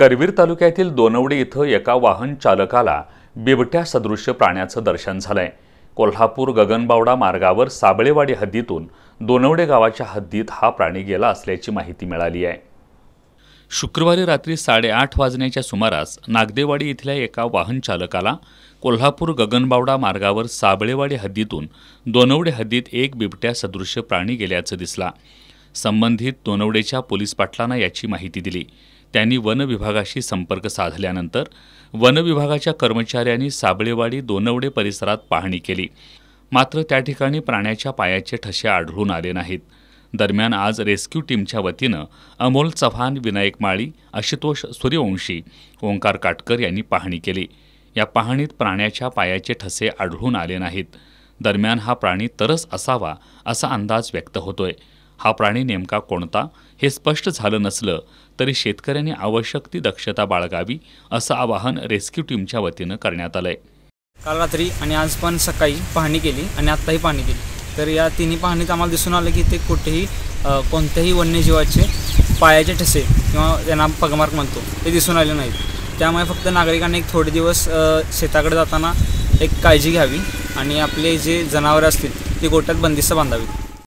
करवीर तालुक्यातील दोनवडी इथं एका वाहन चालकाला बिबट्या सदृश्य प्राण्याचं दर्शन झालंय कोल्हापूर गगनबावडा मार्गावर साबळेवाडी हद्दीतून दोनवडे गावाच्या हद्दीत हा प्राणी गेला असल्याची माहिती मिळाली आहे शुक्रवारी रात्री साडेआठ वाजण्याच्या सुमारास नागदेवाडी इथल्या एका वाहन चालकाला कोल्हापूर गगनबावडा मार्गावर साबळेवाडी हद्दीतून दोनवडे हद्दीत एक बिबट्या सदृश्य प्राणी गेल्याचं दिसला संबंधित दोनवडेच्या पोलीस पाटलांना याची माहिती दिली त्यांनी वनविभागाशी संपर्क साधल्यानंतर वन विभागाच्या कर्मचाऱ्यांनी साबळेवाडी दोनवडे परिसरात पाहणी केली मात्र त्या ठिकाणी प्राण्याच्या पायाचे ठसे आढळून आले नाहीत दरम्यान आज रेस्क्यू टीमच्या वतीनं अमोल चव्हाण विनायक माळी आशुतोष सूर्यवंशी ओंकार काटकर यांनी पाहणी केली या पाहणीत प्राण्याच्या पायाचे ठसे आढळून आले नाहीत दरम्यान हा प्राणी तरच असावा असा अंदाज व्यक्त होतोय हा प्राणी नेमका कोणता हे स्पष्ट झालं नसलं तरी शेतकऱ्यांनी आवश्यक ती दक्षता बाळगावी असं आवाहन रेस्क्यू टीमच्या वतीनं करण्यात आलं आहे काल रात्री आणि आज पण सकाळी पाहणी केली आणि आत्ताही पाहणी केली तर या तिन्ही पाहणीत आम्हाला दिसून आलं की ते कुठेही कोणत्याही वन्यजीवाचे पायाचे ठसे किंवा त्यांना पगमार्क म्हणतो ते दिसून आले नाहीत त्यामुळे फक्त नागरिकांनी एक थोडे दिवस शेताकडे जाताना एक काळजी घ्यावी आणि आपले जे जनावरं असतील ती गोट्यात बंदिस्त बांधावी